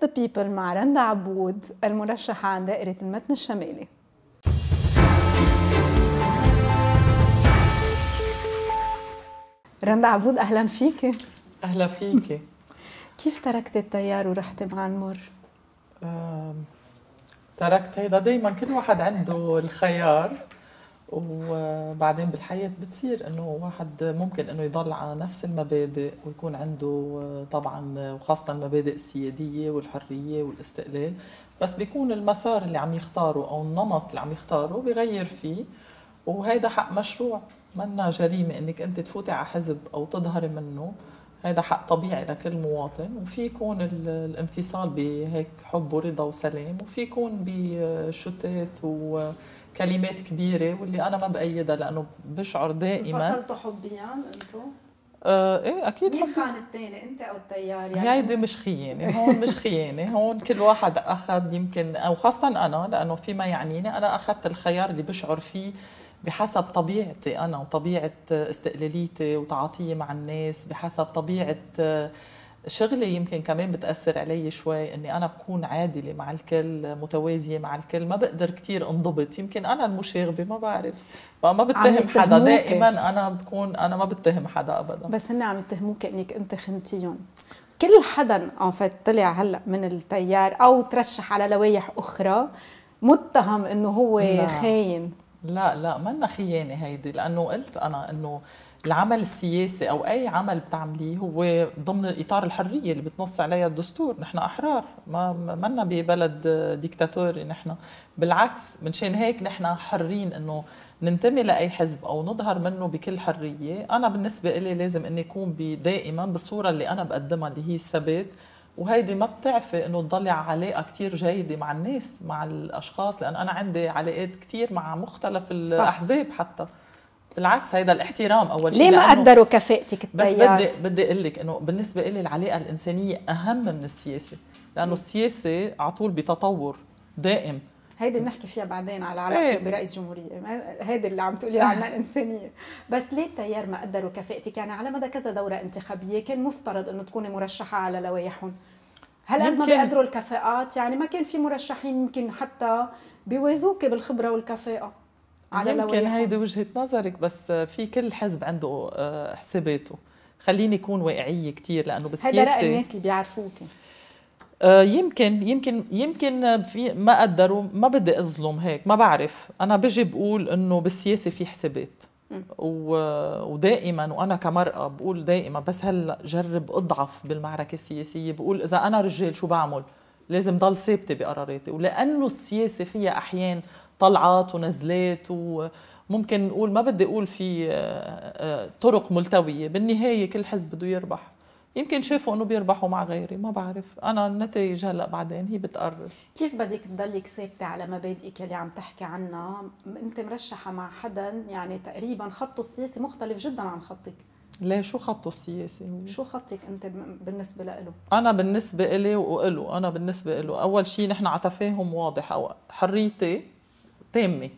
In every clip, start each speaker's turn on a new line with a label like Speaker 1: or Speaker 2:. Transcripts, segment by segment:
Speaker 1: ذا بيبل مع رندا عبود المرشحة عن دائرة المتن الشمالي رندا عبود أهلا فيكي
Speaker 2: أهلا فيكي
Speaker 1: كيف تركت التيار ورحتي مع المر؟
Speaker 2: تركت هيدا دايما كل واحد عنده الخيار وبعدين بالحياة بتصير انه واحد ممكن انه يضل على نفس المبادئ ويكون عنده آه، طبعا آه، وخاصة المبادئ السيادية والحرية والاستقلال بس بيكون المسار اللي عم يختاره او النمط اللي عم يختاره بغير فيه وهيدا حق مشروع منا جريمة انك انت تفوتي على حزب او تظهري منه هيدا حق طبيعي لكل مواطن وفي يكون الانفصال بهيك حب ورضا وسلام وفي يكون بشتات و كلمات كبيره واللي انا ما بايدها لانه بشعر دائما فصلتوا
Speaker 1: حبيا انتم؟
Speaker 2: آه ايه اكيد مين خان
Speaker 1: الثاني انت او التيار يعني هيدي
Speaker 2: مش خيانه هون مش خيانه هون كل واحد اخذ يمكن او خاصه انا لانه فيما يعنيني انا اخذت الخيار اللي بشعر فيه بحسب طبيعتي انا وطبيعه استقلاليتي وتعاطيي مع الناس بحسب طبيعه آه، شغلي يمكن كمان بتاثر علي شوي اني انا بكون عادله مع الكل متوازيه مع الكل ما بقدر كثير انضبط يمكن انا المشاغبه ما بعرف ما بتهم حدا دائما انا بكون انا ما بتهم حدا ابدا بس
Speaker 1: هن عم يتهموك انك انت خنتيهم كل حدا ان طلع هلا من التيار او ترشح على لوائح اخرى متهم انه هو لا. خاين
Speaker 2: لا لا منا خيانه هيدي لانه قلت انا انه العمل السياسي او اي عمل بتعمليه هو ضمن اطار الحريه اللي بتنص عليها الدستور نحن احرار ما منا ببلد ديكتاتوري نحن بالعكس منشان هيك نحن حرين انه ننتمي لاي حزب او نظهر منه بكل حريه انا بالنسبه لي لازم اني اكون دائما بالصوره اللي انا بقدمها اللي هي الثبات وهيدي ما بتعفي انه تضلي علاقه كثير جيده مع الناس مع الاشخاص لان انا عندي علاقات كثير مع مختلف الاحزاب حتى بالعكس هيدا الاحترام اول شيء ليه ما قدروا
Speaker 1: كفاءتك التيار بس
Speaker 2: بدي بدي اقول لك انه بالنسبه لي العلاقه الانسانيه اهم من السياسه لانه السياسه على طول بتطور دائم
Speaker 1: هيدي بنحكي فيها بعدين على علاقتك ايه. برئيس جمهورية هيدي اللي عم تقولي عنها الإنسانية بس ليه التيار ما قدروا كفاءتك يعني على مدى كذا دورة انتخابية كان مفترض أنه تكوني مرشحة على لوائحهم هل قد ما بيقدروا الكفاءات يعني ما كان في مرشحين يمكن حتى بيوازوكي بالخبرة والكفاءة
Speaker 2: على يمكن هيدي وجهه نظرك بس في كل حزب عنده آه، حساباته خليني اكون واقعيه كثير لانه بالسياسه هذا راي الناس اللي بيعرفوك آه، يمكن يمكن يمكن في ما قدروا ما بدي اظلم هيك ما بعرف انا بجي بقول انه بالسياسه في حسابات و... ودائما وانا كمراه بقول دائما بس هلا جرب اضعف بالمعركه السياسيه بقول اذا انا رجال شو بعمل لازم ضل ثابته بقراراتي ولانه السياسه فيها احيان طلعات ونزلات وممكن نقول ما بدي اقول في آه، آه، طرق ملتويه بالنهايه كل حزب بده يربح يمكن شافوا انه بيربحوا مع غيري ما بعرف انا النتائج هلا بعدين هي بتقرر
Speaker 1: كيف بدك تضلك ثابته على مبادئك اللي عم تحكي عنها انت مرشحه مع حدا يعني تقريبا خطه السياسي مختلف جدا عن خطك
Speaker 2: ليه شو خطه السياسي شو
Speaker 1: خطك انت بالنسبه له
Speaker 2: انا بالنسبه لي وله انا بالنسبه له اول شيء نحن على تفاهم واضح او حريتي تامه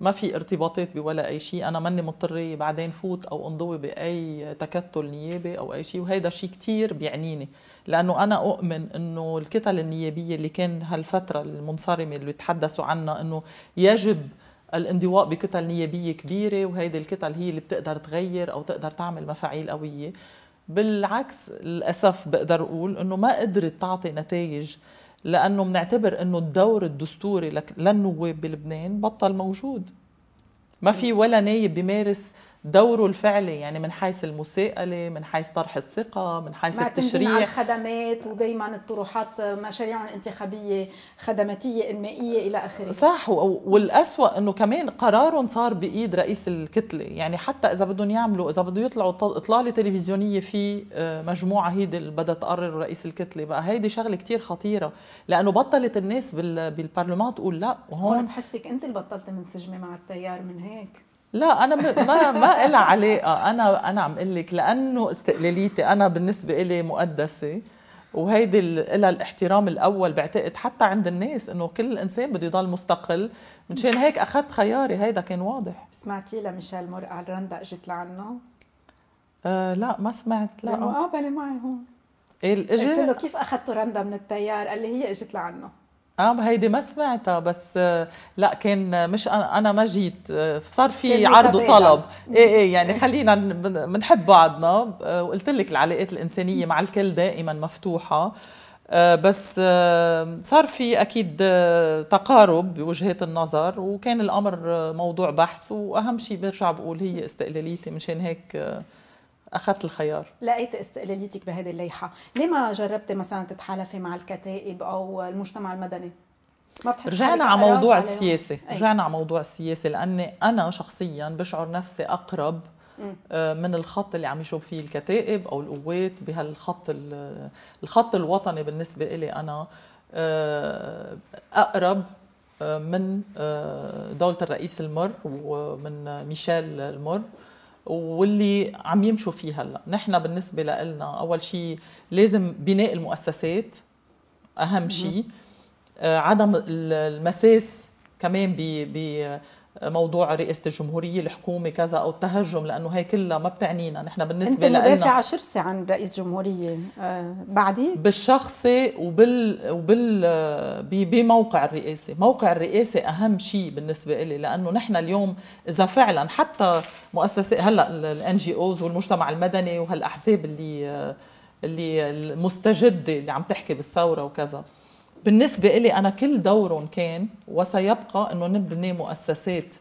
Speaker 2: ما في ارتباطات بولا اي شيء انا ماني مضطره بعدين فوت او انضوي باي تكتل نيابي او اي شيء وهيدا شيء كتير بيعنيني لانه انا اؤمن انه الكتل النيابيه اللي كان هالفتره المنصرمه اللي تحدثوا عنها انه يجب الانضواء بكتل نيابيه كبيره وهيدي الكتل هي اللي بتقدر تغير او تقدر تعمل مفاعيل قويه بالعكس للاسف بقدر اقول انه ما قدرت تعطي نتائج آه لانه بنعتبر انه الدور الدستوري للنواب بلبنان بطل موجود ما في ولا نايب بيمارس دوره الفعلي يعني من حيث المساءله من حيث طرح الثقه من حيث التشريع على
Speaker 1: الخدمات ودائما الطروحات مشاريعهم الانتخابيه خدماتيه انمائيه الى اخره صح
Speaker 2: والاسوا انه كمان قرارهم صار بايد رئيس الكتله يعني حتى اذا بدهم يعملوا اذا بده يطلعوا اطلاله تلفزيونيه في آه، مجموعه هيدي اللي بدها تقرر رئيس الكتله بقى هيدي شغله كتير خطيره لانه بطلت الناس بالبرلمان تقول لا وهون بحسك انت اللي بطلت منسجمه
Speaker 1: مع التيار من هيك
Speaker 2: لا انا ما ما لها علاقه انا انا عم اقول لك لانه استقلاليتي انا بالنسبه لي مقدسه وهيدي لها الاحترام الاول بعتقد حتى عند الناس انه كل انسان بده يضل مستقل منشان هيك اخذت خياري هيدا كان واضح
Speaker 1: سمعتي لميشيل مرقع الرندا اجت لعنه؟
Speaker 2: آه لا ما سمعت لا مقابله معي هون إيه، قلت له
Speaker 1: كيف اخذتوا رندا من التيار؟ قال لي هي اجت لعنه
Speaker 2: اه هيدي ما سمعتها بس آه، لا كان آه، مش انا ما جيت آه، صار في عرض وطلب ايه ايه يعني خلينا بنحب بعضنا وقلت لك العلاقات الانسانيه مع الكل دائما مفتوحه بس صار في اكيد تقارب بوجهات النظر وكان الامر موضوع بحث واهم شيء برجع بقول هي استقلاليتي مشان هيك اخذت الخيار
Speaker 1: لقيت استقلاليتك بهذه اللائحه ليه ما جربتي مثلا تتحالفي مع الكتائب او المجتمع المدني ما بتحس رجعنا على موضوع السياسة رجعنا على
Speaker 2: موضوع السياسة لأني أنا شخصيا بشعر نفسي أقرب آه، من الخط اللي عم يشوف فيه الكتائب أو القوات بهالخط الخط الوطني بالنسبة لي أنا آه، أقرب آه، من دولة الرئيس المر ومن ميشيل المر واللي عم يمشوا فيه هلا نحن بالنسبه لنا اول شيء لازم بناء المؤسسات اهم شيء آه، عدم المساس كمان ب موضوع رئاسة الجمهورية الحكومة كذا أو التهجم لأنه هي كلها ما بتعنينا نحن بالنسبة لنا أنت مدافع
Speaker 1: شرسة عن رئيس جمهورية أه بعديك
Speaker 2: بالشخصي وبال وبال بموقع الرئاسة موقع الرئاسة أهم شيء بالنسبة إلي لأنه نحن اليوم إذا فعلا حتى مؤسسة هلا الان جي اوز والمجتمع المدني وهالأحزاب اللي آه، اللي المستجدة اللي عم تحكي بالثورة وكذا بالنسبة إلي أنا كل دورهم كان وسيبقى أنه نبني مؤسسات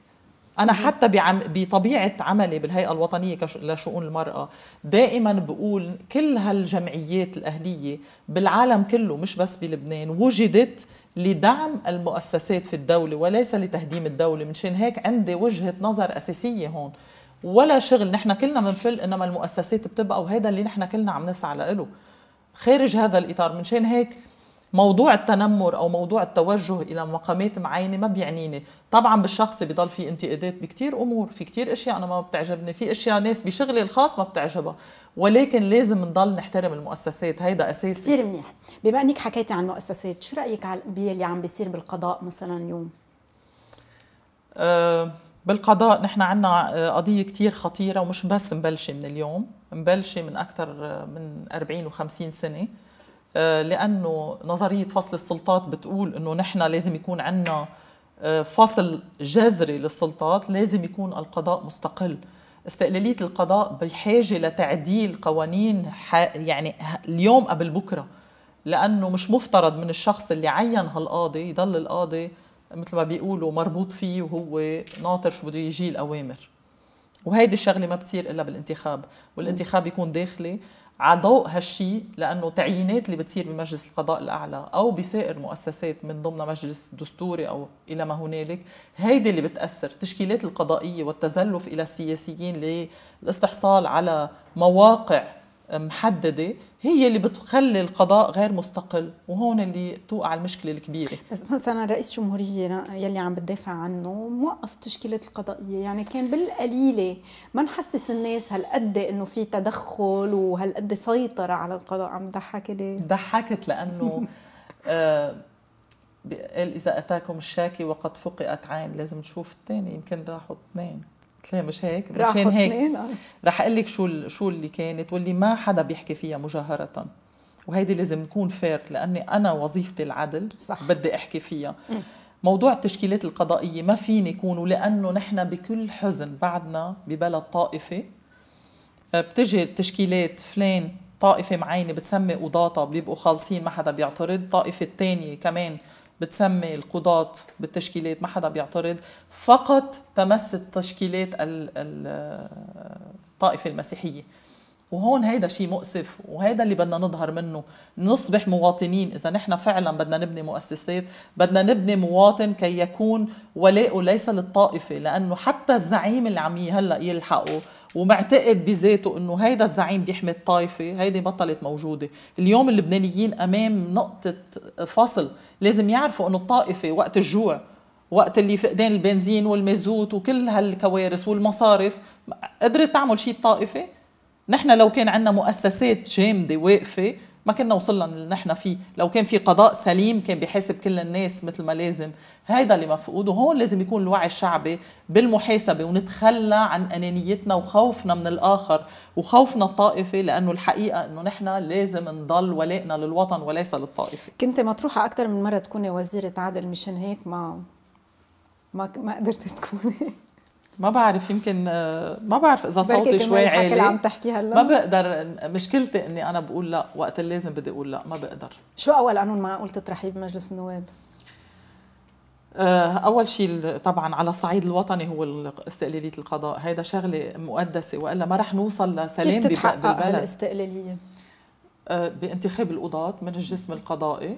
Speaker 2: أنا حتى بعم بطبيعة عملي بالهيئة الوطنية لشؤون المرأة دائما بقول كل هالجمعيات الأهلية بالعالم كله مش بس بلبنان وجدت لدعم المؤسسات في الدولة وليس لتهديم الدولة منشان هيك عندي وجهة نظر أساسية هون ولا شغل نحن كلنا بنفل إنما المؤسسات بتبقى وهذا اللي نحن كلنا عم نسعى له خارج هذا الإطار منشان هيك موضوع التنمر او موضوع التوجه الى مقامات معينه ما بيعنيني طبعا بالشخص بضل في انتقادات بكتير امور في كتير اشياء انا ما بتعجبني في اشياء ناس بشغلي الخاص ما بتعجبها ولكن لازم نضل نحترم المؤسسات هيدا اساسي كثير منيح بما انك حكيتي عن المؤسسات شو
Speaker 1: رايك باللي عم بيصير بالقضاء مثلا اليوم
Speaker 2: أه بالقضاء نحن عنا أه، قضية كتير خطيرة ومش بس مبلشة من اليوم مبلشة من أكثر أه، من 40 و50 سنة آه، لانه نظريه فصل السلطات بتقول انه نحن لازم يكون عندنا آه، فصل جذري للسلطات لازم يكون القضاء مستقل استقلاليه القضاء بحاجه لتعديل قوانين يعني اليوم قبل بكره لانه مش مفترض من الشخص اللي عين هالقاضي يضل القاضي مثل ما بيقولوا مربوط فيه وهو ناطر شو بده يجي الاوامر وهيدي الشغله ما بتصير الا بالانتخاب والانتخاب يكون داخلي على ضوء هالشيء لانه تعيينات اللي بتصير بمجلس القضاء الاعلى او بسائر مؤسسات من ضمن مجلس دستوري او الى ما هنالك هيدي اللي بتاثر تشكيلات القضائيه والتزلف الى السياسيين للاستحصال على مواقع محدده هي اللي بتخلي القضاء غير مستقل وهون اللي توقع المشكله الكبيره
Speaker 1: بس مثلا رئيس جمهوريه يلي عم بتدافع عنه موقف تشكيله القضائيه يعني كان بالقليله ما نحسس الناس هالقد انه في تدخل
Speaker 2: وهالقد سيطره على القضاء عم ضحك ليه ضحكت لانه آه اذا اتاكم الشاكي وقد فقئت عين لازم تشوف الثاني يمكن راحوا اثنين لها مش هيك مشان هيك آه. رح اقول لك شو شو اللي كانت واللي ما حدا بيحكي فيها مجاهره وهيدي لازم نكون فير لاني انا وظيفتي العدل صح. بدي احكي فيها موضوع التشكيلات القضائيه ما فيني يكون لانه نحن بكل حزن بعدنا ببلد طائفي آه، بتجي تشكيلات فلان طائفه معينه بتسمي قضاتها بيبقوا خالصين ما حدا بيعترض طائفه الثانيه كمان بتسمي القضاة بالتشكيلات ما حدا بيعترض فقط تمس التشكيلات الطائفة المسيحية وهون هيدا شيء مؤسف وهيدا اللي بدنا نظهر منه نصبح مواطنين اذا نحن فعلا بدنا نبني مؤسسات بدنا نبني مواطن كي يكون ولاءه ليس للطائفه لانه حتى الزعيم اللي عم هلا يلحقه ومعتقد بذاته انه هيدا الزعيم بيحمي الطائفه هيدي بطلت موجوده اليوم اللبنانيين امام نقطه فصل لازم يعرفوا انه الطائفه وقت الجوع وقت اللي فقدان البنزين والمازوت وكل هالكوارث والمصارف قدرت تعمل شيء الطائفه نحن لو كان عندنا مؤسسات جامده واقفه ما كنا وصلنا اللي نحن فيه لو كان في قضاء سليم كان بيحاسب كل الناس مثل ما لازم هيدا اللي مفقود وهون لازم يكون الوعي الشعبي بالمحاسبة ونتخلى عن أنانيتنا وخوفنا من الآخر وخوفنا الطائفي لأنه الحقيقة أنه نحن لازم نضل ولائنا للوطن وليس للطائفة
Speaker 1: كنت مطروحة أكثر من مرة تكوني وزيرة عدل مشان هيك ما ما ما قدرت تكوني
Speaker 2: ما بعرف يمكن آه، ما بعرف اذا صوتي شوي عالي اللي عم تحكي هلا ما بقدر مشكلتي اني انا بقول لا وقت لازم بدي اقول لا ما بقدر
Speaker 1: شو اول قانون معقول تطرحيه بمجلس
Speaker 2: النواب؟ آه، اول شيء طبعا على الصعيد الوطني هو استقلاليه القضاء هيدا شغله مقدسه والا ما رح نوصل لسلام كيف تتحقق بالبلد الاستقلاليه آه، بانتخاب القضاة من الجسم القضائي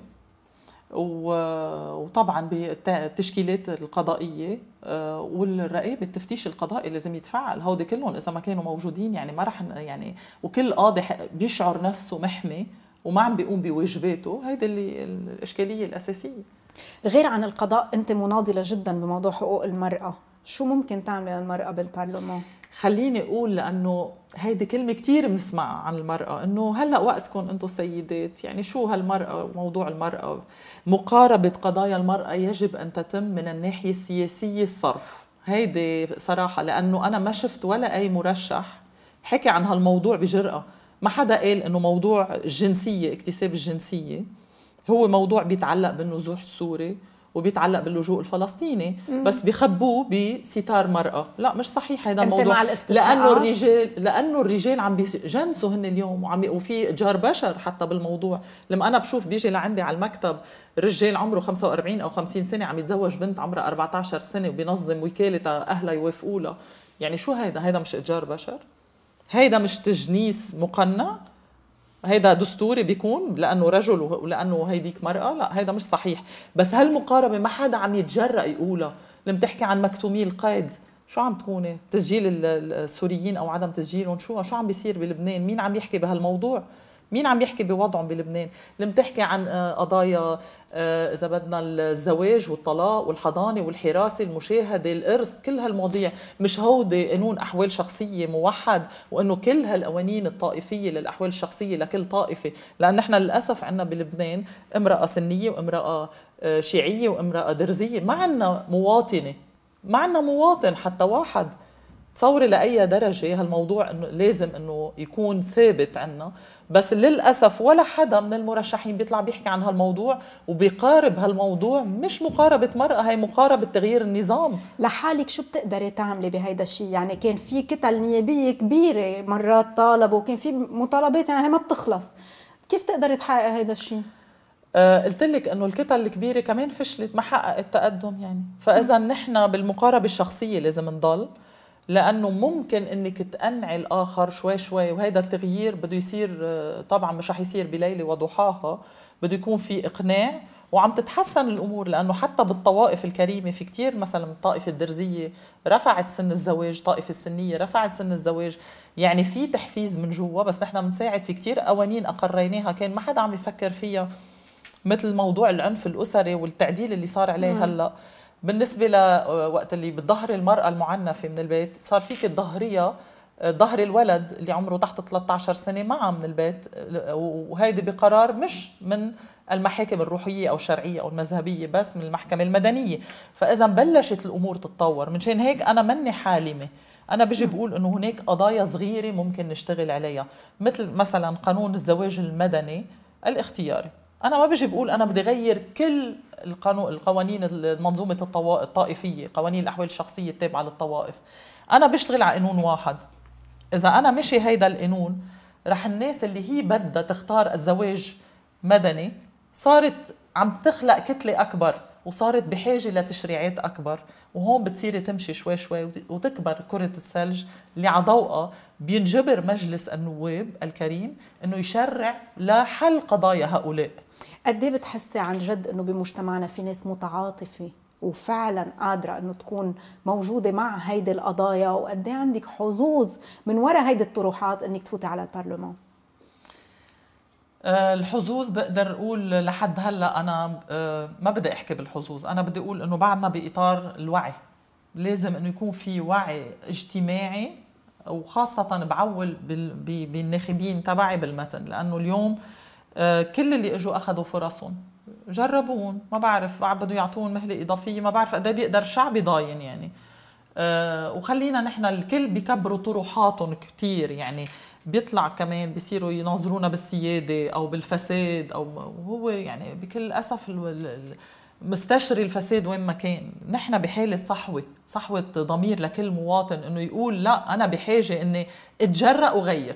Speaker 2: وطبعا بالتشكيلات القضائيه آه، والرقابه التفتيش القضائي لازم يتفعل هودي كلهم اذا ما كانوا موجودين يعني ما رح يعني وكل قاضي بيشعر نفسه محمي وما عم بيقوم بواجباته هيدي اللي الاشكاليه الاساسيه
Speaker 1: غير عن القضاء انت مناضله جدا بموضوع حقوق المراه شو ممكن تعمل المرأة بالبرلمان؟
Speaker 2: خليني اقول لانه هيدي كلمه كثير بنسمعها عن المراه انه هلا وقتكم انتم سيدات يعني شو هالمراه موضوع المراه مقاربه قضايا المراه يجب ان تتم من الناحيه السياسيه الصرف هيدي صراحه لانه انا ما شفت ولا اي مرشح حكي عن هالموضوع بجرأه ما حدا قال انه موضوع الجنسيه اكتساب الجنسيه هو موضوع بيتعلق بالنزوح السوري وبيتعلق باللجوء الفلسطيني مم. بس بخبوه بستار مرأة لا مش صحيح هذا الموضوع مع لأنه الرجال لأنه الرجال عم بيجنسوا هن اليوم وعم وفي جار بشر حتى بالموضوع لما أنا بشوف بيجي لعندي على المكتب رجال عمره 45 أو 50 سنة عم يتزوج بنت عمرها 14 سنة وبينظم وكالة أهلها يوافقوا لها يعني شو هيدا هيدا مش إتجار بشر هيدا مش تجنيس مقنع هيدا دستوري بيكون لانه رجل ولانه هيديك مراه لا هيدا مش صحيح بس هالمقاربه ما حدا عم يتجرأ يقولها لما تحكي عن مكتومي القيد شو عم تكوني تسجيل السوريين او عدم تسجيلهم شو شو عم بيصير بلبنان مين عم يحكي بهالموضوع مين عم يحكي بوضعهم بلبنان اللي بتحكي عن آه، قضايا آه، اذا بدنا الزواج والطلاق والحضانه والحراسه المشاهده الارث كل هالمواضيع مش هودي قانون احوال شخصيه موحد وانه كل هالقوانين الطائفيه للاحوال الشخصيه لكل طائفه لان نحن للاسف عندنا بلبنان امراه سنيه وامراه آه، شيعيه وامراه درزيه ما عندنا مواطنه ما عندنا مواطن حتى واحد تصوري لاي درجه هالموضوع انه لازم انه يكون ثابت عنا بس للاسف ولا حدا من المرشحين بيطلع بيحكي عن هالموضوع وبيقارب هالموضوع مش مقاربه مرأة هي مقاربه تغيير النظام لحالك شو بتقدري تعملي
Speaker 1: بهيدا الشيء يعني كان في كتل نيابيه كبيره مرات طالبوا وكان في مطالبات يعني هي ما بتخلص كيف تقدري تحققي هيدا الشيء
Speaker 2: آه، قلت لك انه الكتل الكبيره كمان فشلت ما حققت تقدم يعني فاذا نحن بالمقاربه الشخصيه لازم نضل لانه ممكن انك تقنعي الاخر شوي شوي وهذا التغيير بده يصير آه، طبعا مش رح يصير بليله وضحاها بده يكون في اقناع وعم تتحسن الامور لانه حتى بالطوائف الكريمه في كتير مثلا الطائفه الدرزيه رفعت سن الزواج طائفه السنيه رفعت سن الزواج يعني في تحفيز من جوا بس نحن بنساعد في كتير قوانين اقريناها كان ما حدا عم يفكر فيها مثل موضوع العنف الاسري والتعديل اللي صار عليه هلا بالنسبه لوقت اللي بتظهر المراه المعنفه من البيت صار فيك تظهريها ظهر الولد اللي عمره تحت 13 سنه معها من البيت وهيدي بقرار مش من المحاكم الروحيه او الشرعيه او المذهبيه بس من المحكمه المدنيه فاذا بلشت الامور تتطور شان هيك انا مني حالمه انا بجي بقول انه هناك قضايا صغيره ممكن نشتغل عليها مثل مثلا قانون الزواج المدني الاختياري انا ما بجي بقول انا بدي غير كل القانون القوانين المنظومه الطائفيه قوانين الاحوال الشخصيه التابعه للطوائف انا بشتغل على قانون واحد اذا انا مشي هيدا القانون رح الناس اللي هي بدها تختار الزواج مدني صارت عم تخلق كتله اكبر وصارت بحاجه لتشريعات اكبر وهون بتصير تمشي شوي شوي وتكبر كره الثلج اللي على بينجبر مجلس النواب الكريم انه يشرع لحل قضايا هؤلاء قد ايه بتحسي عن جد انه
Speaker 1: بمجتمعنا في ناس متعاطفه وفعلا قادرة أنه تكون موجودة مع هيدي القضايا وقد إيه عندك حظوظ من وراء هيدي الطروحات أنك تفوتي على البرلمان
Speaker 2: آه، الحظوظ بقدر اقول لحد هلا انا آه، ما بدي احكي بالحظوظ انا بدي اقول انه بعدنا باطار الوعي لازم انه يكون في وعي اجتماعي وخاصة بعول بالناخبين تبعي بالمتن لأنه اليوم آه، كل اللي اجوا أخذوا فرصهم جربون ما بعرف بده يعطون مهلة إضافية ما بعرف قد إيه بيقدر الشعب ضاين يعني وخلينا نحن الكل بكبروا طروحاتهم كثير يعني بيطلع كمان بيصيروا يناظرونا بالسياده او بالفساد او وهو يعني بكل اسف مستشري الفساد وين ما كان نحن بحالة صحوة صحوة ضمير لكل مواطن انه يقول لا انا بحاجة اني اتجرأ وغير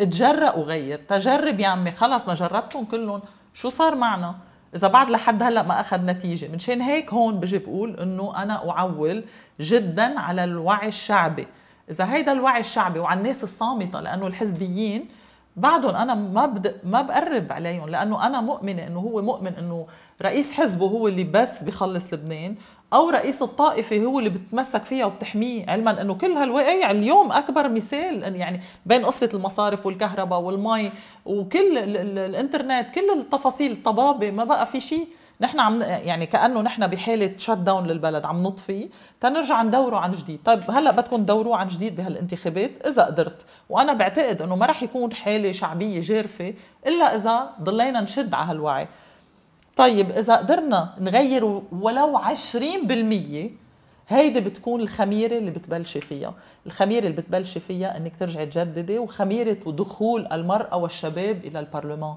Speaker 2: اتجرأ وغير تجرب يا عمي خلص ما جربتهم كلهم شو صار معنا اذا بعد لحد هلا ما اخذ نتيجه منشان هيك هون بجي بقول انه انا اعول جدا على الوعي الشعبي اذا هيدا الوعي الشعبي وعلى الناس الصامته لانه الحزبيين بعدهم انا ما بد... ما بقرب عليهم لانه انا مؤمنه انه هو مؤمن انه رئيس حزبه هو اللي بس بخلص لبنان او رئيس الطائفه هو اللي بتمسك فيها وبتحميه علما انه كل هالوقايع يعني اليوم اكبر مثال يعني بين قصه المصارف والكهرباء والمي وكل ال... ال... الانترنت كل التفاصيل الطبابه ما بقى في شيء نحن عم يعني كانه نحن بحاله شت داون للبلد عم نطفي تنرجع ندوره عن جديد طيب هلا بدكم تدوروا عن جديد بهالانتخابات اذا قدرت وانا بعتقد انه ما راح يكون حاله شعبيه جارفه الا اذا ضلينا نشد على هالوعي طيب اذا قدرنا نغير ولو 20% هيدي بتكون الخميرة اللي بتبلشي فيها الخميرة اللي بتبلشي فيها انك ترجعي تجددي وخميرة ودخول المرأة والشباب الى البرلمان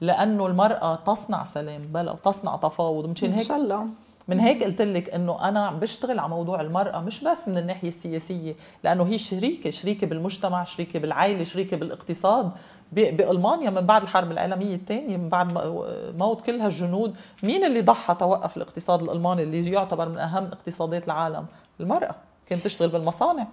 Speaker 2: لانه المراه تصنع سلام بلا تصنع تفاوض مشان هيك
Speaker 1: سلام من هيك
Speaker 2: قلت لك انه انا عم بشتغل على موضوع المراه مش بس من الناحيه السياسيه لانه هي شريكه شريكه بالمجتمع شريكه بالعائله شريكه بالاقتصاد بالمانيا من بعد الحرب العالميه الثانيه من بعد موت كل هالجنود مين اللي ضحى توقف الاقتصاد الالماني اللي يعتبر من اهم اقتصادات العالم المراه كانت تشتغل بالمصانع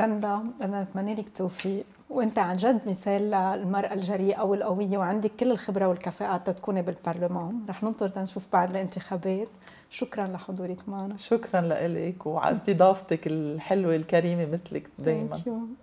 Speaker 1: رندا بدنا نتمنى لك التوفيق وانت عن جد مثال للمراه الجريئه والقويه وعندك كل الخبره والكفاءات تتكوني بالبرلمان رح ننطر تنشوف بعد
Speaker 2: الانتخابات شكرا لحضورك معنا شكرا لك وعلى استضافتك الحلوه الكريمه مثلك دائما